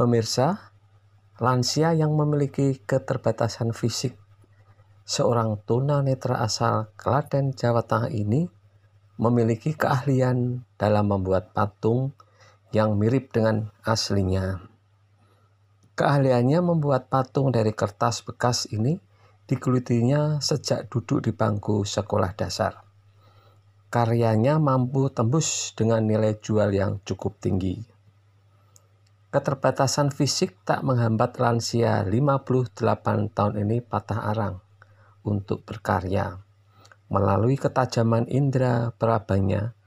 Pemirsa, lansia yang memiliki keterbatasan fisik, seorang tunanetra asal Klaten, Jawa Tengah ini memiliki keahlian dalam membuat patung yang mirip dengan aslinya. Keahliannya membuat patung dari kertas bekas ini digelutinya sejak duduk di bangku sekolah dasar. Karyanya mampu tembus dengan nilai jual yang cukup tinggi. Keterbatasan fisik tak menghambat lansia 58 tahun ini patah arang untuk berkarya. Melalui ketajaman indera perabanya,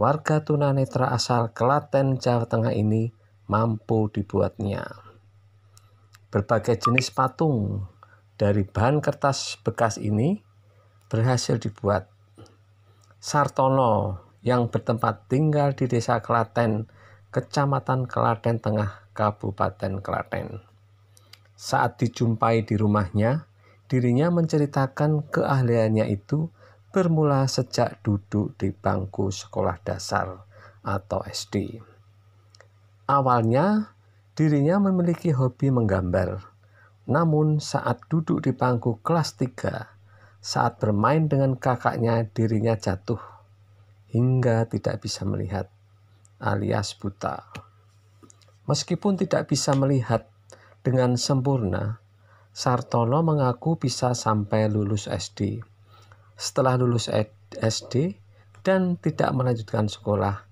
warga tunanetra asal Kelaten, Jawa Tengah ini mampu dibuatnya. Berbagai jenis patung dari bahan kertas bekas ini berhasil dibuat. Sartono yang bertempat tinggal di desa Kelaten, Kecamatan Kelaten Tengah, Kabupaten Kelaten. Saat dijumpai di rumahnya, dirinya menceritakan keahliannya itu bermula sejak duduk di bangku sekolah dasar atau SD. Awalnya, dirinya memiliki hobi menggambar. Namun saat duduk di bangku kelas 3, saat bermain dengan kakaknya dirinya jatuh hingga tidak bisa melihat alias buta. Meskipun tidak bisa melihat dengan sempurna, Sartono mengaku bisa sampai lulus SD. Setelah lulus SD dan tidak melanjutkan sekolah,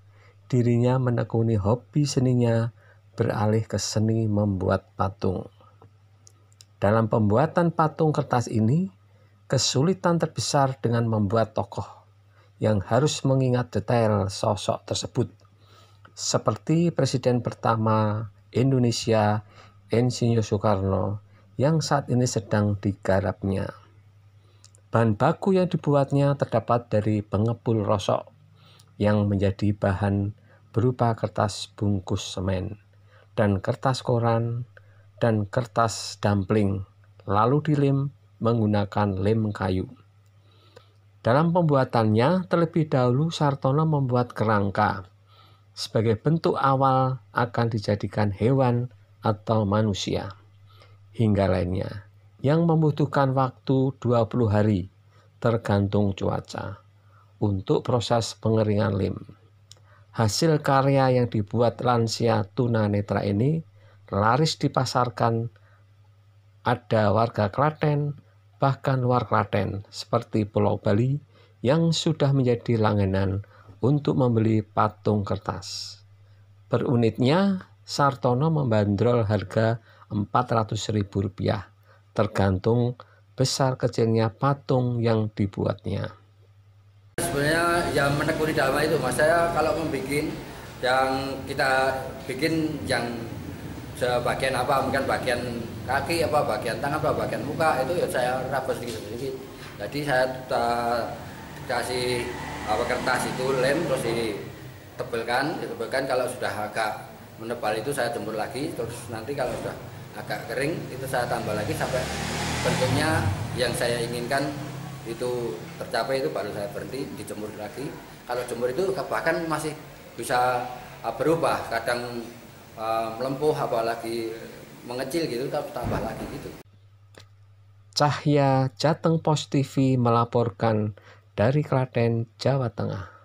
dirinya menekuni hobi seninya beralih ke seni membuat patung. Dalam pembuatan patung kertas ini, kesulitan terbesar dengan membuat tokoh yang harus mengingat detail sosok tersebut seperti Presiden pertama Indonesia Insinyur Soekarno yang saat ini sedang digarapnya. Bahan baku yang dibuatnya terdapat dari pengepul rosok yang menjadi bahan berupa kertas bungkus semen dan kertas koran dan kertas dumpling lalu dilem menggunakan lem kayu. Dalam pembuatannya, terlebih dahulu Sartono membuat kerangka sebagai bentuk awal akan dijadikan hewan atau manusia. Hingga lainnya, yang membutuhkan waktu 20 hari tergantung cuaca untuk proses pengeringan lem Hasil karya yang dibuat lansia tuna netra ini laris dipasarkan ada warga Klaten, bahkan luar Klaten seperti Pulau Bali yang sudah menjadi langganan untuk membeli patung kertas. Per unitnya, Sartono membandrol harga Rp400.000 tergantung besar kecilnya patung yang dibuatnya. Sebenarnya yang menekuni dalam itu mas saya kalau membuat yang kita bikin yang sebagian apa mungkin bagian kaki apa bagian tangan apa bagian muka itu ya saya rapat sedikit sedikit jadi saya kasih apa kertas itu lem terus ditebelkan ditebelkan kalau sudah agak menebal itu saya jemur lagi terus nanti kalau sudah agak kering itu saya tambah lagi sampai bentuknya yang saya inginkan itu tercapai itu baru saya berhenti dijemur lagi kalau jemur itu bahkan masih bisa ah, berubah kadang uh, ah, melempuh apalagi mengecil gitu tambah lagi gitu Cahya Jateng Post TV melaporkan dari Klaten, Jawa Tengah.